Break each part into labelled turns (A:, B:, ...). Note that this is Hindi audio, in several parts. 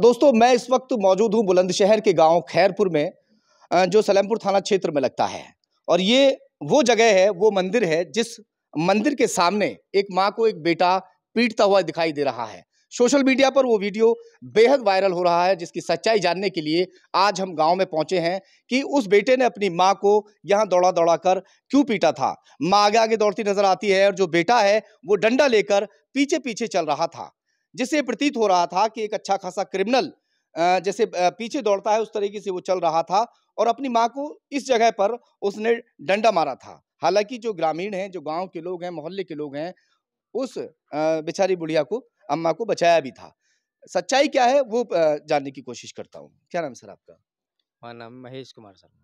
A: दोस्तों मैं इस वक्त मौजूद हूँ बुलंदशहर के गाँव खैरपुर में जो सलेमपुर थाना क्षेत्र में लगता है और ये वो जगह है वो मंदिर है जिस मंदिर के सामने एक माँ को एक बेटा पीटता हुआ दिखाई दे रहा है सोशल मीडिया पर वो वीडियो बेहद वायरल हो रहा है जिसकी सच्चाई जानने के लिए आज हम गांव में पहुंचे हैं कि उस बेटे ने अपनी माँ को यहाँ दौड़ा दौड़ा कर क्यों पीटा था माँ आगे आगे दौड़ती नजर आती है और जो बेटा है वो डंडा लेकर पीछे पीछे चल रहा था जिससे प्रतीत हो रहा था कि एक अच्छा खासा क्रिमिनल जैसे पीछे दौड़ता है उस तरीके से वो चल रहा था और अपनी माँ को इस जगह पर उसने डंडा मारा था हालांकि जो ग्रामीण हैं जो गांव के लोग हैं मोहल्ले के लोग हैं उस बेचारी बुढ़िया को अम्मा को बचाया भी था सच्चाई क्या है वो जानने की कोशिश करता हूँ क्या नाम सर आपका
B: मेरा नाम महेश कुमार शर्मा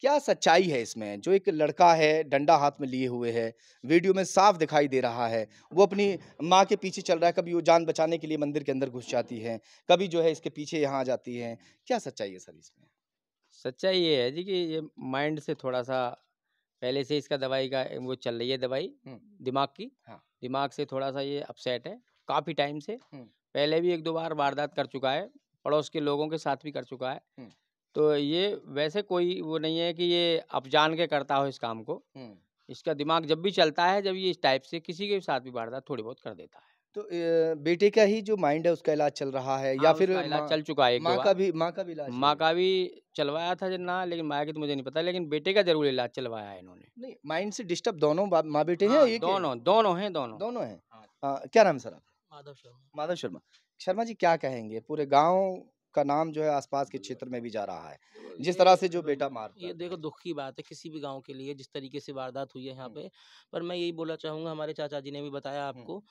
A: क्या सच्चाई है इसमें जो एक लड़का है डंडा हाथ में लिए हुए है वीडियो में साफ दिखाई दे रहा है वो अपनी माँ के पीछे चल रहा है कभी वो जान बचाने के लिए मंदिर के अंदर घुस जाती है कभी जो है इसके पीछे यहाँ आ जाती है
B: क्या सच्चाई है सर इसमें सच्चाई ये है जी कि ये माइंड से थोड़ा सा पहले से इसका दवाई का वो चल रही है दवाई दिमाग की हाँ। दिमाग से थोड़ा सा ये अपसेट है काफ़ी टाइम से पहले भी एक दो बार वारदात कर चुका है पड़ोस के लोगों के साथ भी कर चुका है तो ये वैसे कोई वो नहीं है कि ये अब जान के करता हो इस काम को इसका दिमाग जब भी चलता है जब ये इस टाइप से किसी के साथ भी है थोड़ी बहुत कर देता है
A: तो बेटे का ही जो माइंड है उसका इलाज चल रहा है या हाँ, फिर इलाज चल चुका है माँ का भी माँ का
B: भी इलाज माँ का भी चलवाया था जन्ना लेकिन माया की तो मुझे नहीं पता लेकिन बेटे का जरूर इलाज चलवाया है इन्होंने
A: नहीं माइंड से डिस्टर्ब दोनों माँ बेटे हैं हाँ, दोनों दोनों हैं दोनों दोनों हैं हाँ। क्या नाम सर
C: माधव शर्मा
A: माधव शर्मा शर्मा जी क्या कहेंगे पूरे गाँव उसका नाम जो है आसपास के क्षेत्र में भी जा रहा है जिस तरह से जो बेटा मार
C: ये देखो दुख की बात है किसी भी गाँव के लिए जिस तरीके से वारदात हुई है यहाँ पे पर मैं यही बोलना चाहूंगा हमारे चाचा जी ने भी बताया आपको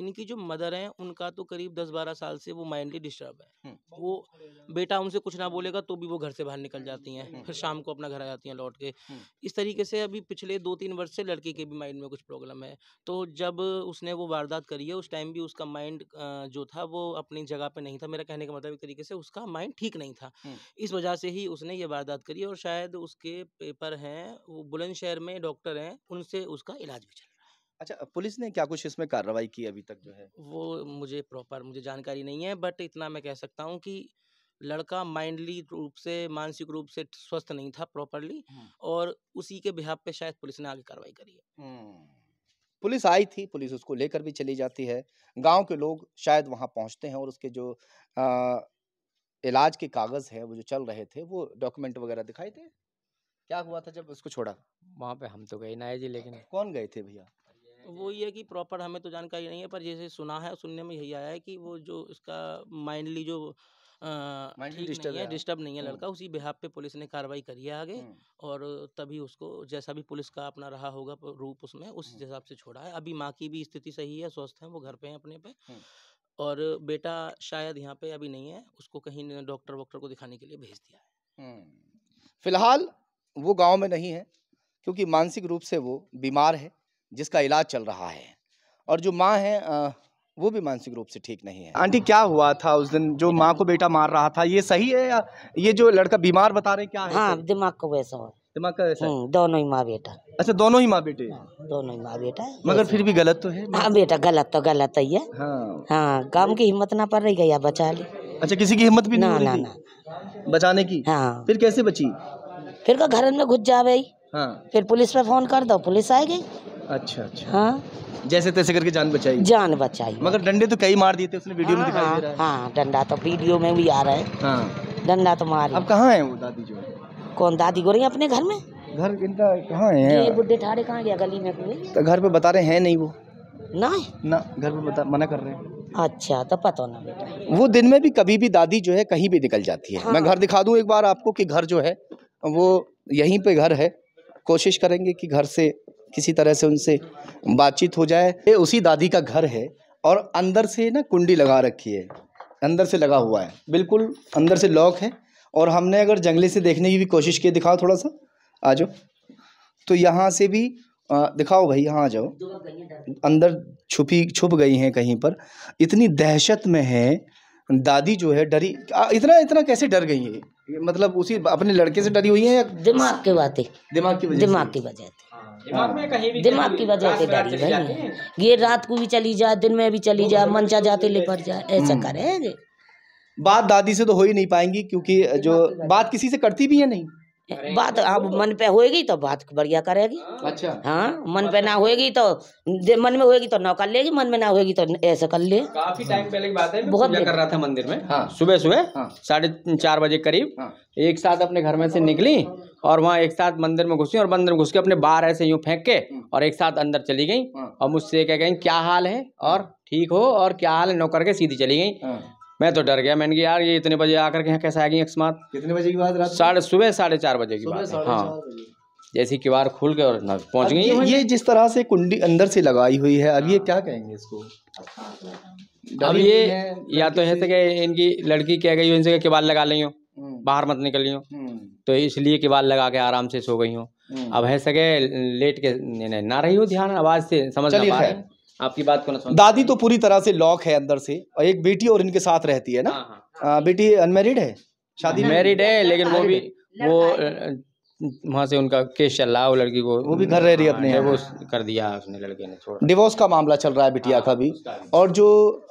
C: इनकी जो मदर हैं उनका तो करीब दस बारह साल से वो माइंडली डिस्टर्ब है हम्म। वो बेटा उनसे कुछ ना बोलेगा तो भी वो घर से बाहर निकल जाती हैं फिर शाम को अपना घर आ जाती हैं लौट के हम्म। इस तरीके से अभी पिछले दो तीन वर्ष से लड़की के भी माइंड में कुछ प्रॉब्लम है तो जब उसने वो वारदात करी है उस टाइम भी उसका माइंड जो था वो अपनी जगह पर नहीं था मेरा कहने का मतलब एक तरीके से उसका माइंड ठीक नहीं था हम्म। इस वजह से ही उसने ये वारदात करी और शायद उसके पेपर हैं वो बुलंदशहर में डॉक्टर हैं उनसे उसका इलाज भी चला
A: अच्छा पुलिस ने क्या कुछ इसमें कार्रवाई की अभी तक जो है
C: वो मुझे प्रॉपर मुझे जानकारी नहीं है बट इतना मैं कह सकता हूँ कि लड़का माइंडली रूप से मानसिक रूप से स्वस्थ नहीं था प्रॉपरली और उसी के बिहार पे शायद पुलिस ने आगे कार्रवाई करी है
A: पुलिस आई थी पुलिस उसको लेकर भी चली जाती है गांव के लोग शायद वहां पहुंचते हैं और उसके जो आ, इलाज के कागज है वो जो चल रहे थे वो डॉक्यूमेंट वगैरह दिखाई थे क्या हुआ था जब उसको छोड़ा वहाँ पे
B: हम तो गए ना जी अच्छा, लेकिन कौन गए थे भैया
C: वो तो ये है कि प्रॉपर हमें तो जानकारी नहीं है पर जैसे सुना है सुनने में यही आया है कि वो जो इसका माइंडली जो डिस्टर्ब है डिस्टर्ब नहीं है लड़का उसी बिहाब पे पुलिस ने कार्रवाई करी है आगे और तभी उसको जैसा भी पुलिस का अपना रहा होगा रूप उसमें उस हिसाब से छोड़ा है अभी माँ की भी स्थिति सही है स्वस्थ है वो घर पे है अपने पे और बेटा शायद यहाँ पे अभी नहीं है उसको कहीं डॉक्टर वॉक्टर को दिखाने के लिए भेज दिया है
A: फिलहाल वो गाँव में नहीं है क्योंकि मानसिक रूप से वो बीमार है जिसका इलाज चल रहा है और जो माँ है वो भी मानसिक रूप से ठीक नहीं है आंटी क्या हुआ था उस दिन जो माँ को बेटा मार रहा था ये सही है या ये जो लड़का बीमार बता रहे क्या है हाँ
D: दिमाग को वैसा हो दिमाग का वैसा हम्म,
A: दोनों ही माँ बेटा अच्छा दोनों ही माँ बेटे हाँ, दोनों ही माँ बेटा मगर फिर भी गलत तो है
D: हाँ बेटा गलत तो गलत तो ही है हाँ, काम हाँ, की हिम्मत ना पड़ रही गई बचा ली
A: अच्छा किसी की हिम्मत भी ना ना ना
D: बचाने की हाँ फिर कैसे बची फिर घर में घुस जावे हाँ फिर पुलिस पे फोन कर दो पुलिस आएगी अच्छा अच्छा हाँ जैसे तैसे करके जान बचाई जान बचाई
A: मगर डंडे तो कई मार दिए थे उसने वीडियो हाँ, में दिखाई दे हाँ, रहा है
D: हाँ डंडा तो वीडियो में भी आ रहा है
A: हाँ
D: डंडा तो मार अब कहाँ है वो दादी जो कौन दादी गोरी अपने घर में घर इनका कहाँ है ये बुढ़े ठाड़े कहाँ गया गली में
A: तो घर पे बता रहे हैं नहीं वो ना ना घर पे बता मना कर रहे हैं अच्छा तो पता ना
B: बेटा वो
A: दिन में भी कभी भी दादी जो है कहीं भी निकल जाती है हाँ। मैं घर दिखा दूँ एक बार आपको कि घर जो है वो यहीं पे घर है कोशिश करेंगे कि घर से किसी तरह से उनसे बातचीत हो जाए ये उसी दादी का घर है और अंदर से ना कुंडी लगा रखी है अंदर से लगा हुआ है बिल्कुल अंदर से लॉक है और हमने अगर जंगले से देखने की भी कोशिश की दिखाओ थोड़ा सा आ जाओ तो यहाँ से भी आ, दिखाओ भाई यहाँ आ जाओ अंदर छुपी छुप गई हैं कहीं पर इतनी दहशत में है दादी जो है डरी आ, इतना इतना कैसे डर गई है मतलब उसी अपने लड़के से डरी हुई है या दिमाग की बातें दिमाग की दिमाग की वजह
D: दिमाग की वजह से डरी भाई ये रात को भी चली जाए दिन में भी चली जाए तो मनचा
A: जाते लेकर जाए
D: ऐसा हम्म। करे
A: बात दादी से तो हो ही नहीं पाएंगी क्योंकि जो बात किसी से करती भी है नहीं
D: बात तो अब मन पे होएगी तो बात बढ़िया करेगी हाँ। अच्छा हाँ मन पे ना तो होएगी तो मन में होएगी तो नौ कर लेगी मन में ना होएगी तो ऐसा
B: कर ले काफी टाइम पहले की बात है बहुत कर रहा था मंदिर में हाँ सुबह सुबह हाँ। साढ़े चार बजे करीब हाँ। एक साथ अपने घर में से निकली और वहाँ एक साथ मंदिर में घुसी और मंदिर में घुस के अपने बाहर ऐसे यूँ फेंक के हम्म। और एक साथ अंदर चली गई हाँ। और मुझसे कह गई क्या हाल है और हाँ। ठीक हो और क्या हाल है नौकर के सीधी चली गई हाँ। मैं तो डर गया मैंने कहा यार ये इतने बजे आकर के यहाँ कैसे आ गई अकस्मात कितने बजे की बात साढ़े सुबह साढ़े चार बजे की बात हाँ जैसी किवाड़ खुल के और पहुंच गई ये, ये
A: जिस तरह से कुंडी अंदर से लगाई हुई है अब ये क्या कहेंगे
D: इसको अब ये
B: या तो है इनकी लड़की कह गई इनसे किवाड़ लगा ली हम्म। बाहर मत निकल लियो हम्म। तो इसलिए कि बाल लगा के आराम से सो गई हूँ हम्म। अब है सके लेट के ने, ने, ना रही हो ध्यान आवाज से समझ ना पा आपकी बात को ना सुन
A: दादी तो पूरी तरह से लॉक है अंदर से और एक बेटी और इनके साथ रहती है ना हाँ, हाँ। बेटी अनमेरिड है शादी मैरिड है लेकिन वो भी
B: वो वहाँ से उनका केस चल रहा है वो लड़की को वो भी घर रह रही है अपने वो हाँ, कर दिया उसने लड़के ने छोड़
A: डिवोर्स का मामला चल रहा है बिटिया हाँ, का भी और जो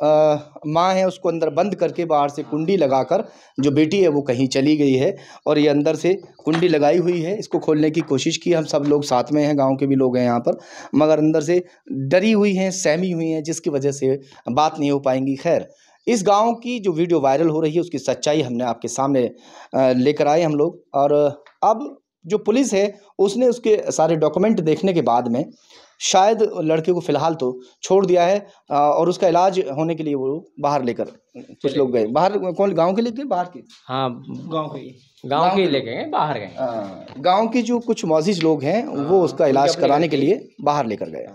A: माँ है उसको अंदर बंद करके बाहर से कुंडी लगाकर जो बेटी है वो कहीं चली गई है और ये अंदर से कुंडी लगाई हुई है इसको खोलने की कोशिश की हम सब लोग साथ में हैं गाँव के भी लोग हैं यहाँ पर मगर अंदर से डरी हुई हैं सहमी हुई हैं जिसकी वजह से बात नहीं हो पाएंगी खैर इस गांव की जो वीडियो वायरल हो रही है उसकी सच्चाई हमने आपके सामने लेकर आए हम लोग और अब जो पुलिस है उसने उसके सारे डॉक्यूमेंट देखने के बाद में शायद लड़के को फ़िलहाल तो छोड़ दिया है और उसका इलाज होने के लिए वो बाहर लेकर कुछ लोग गए बाहर कौन गांव के लेके गए बाहर के
B: हाँ गांव के गांव के ले गए बाहर गए हाँ,
A: गांव के जो कुछ मौजिज लोग हैं वो हाँ, उसका इलाज कराने के लिए बाहर लेकर गए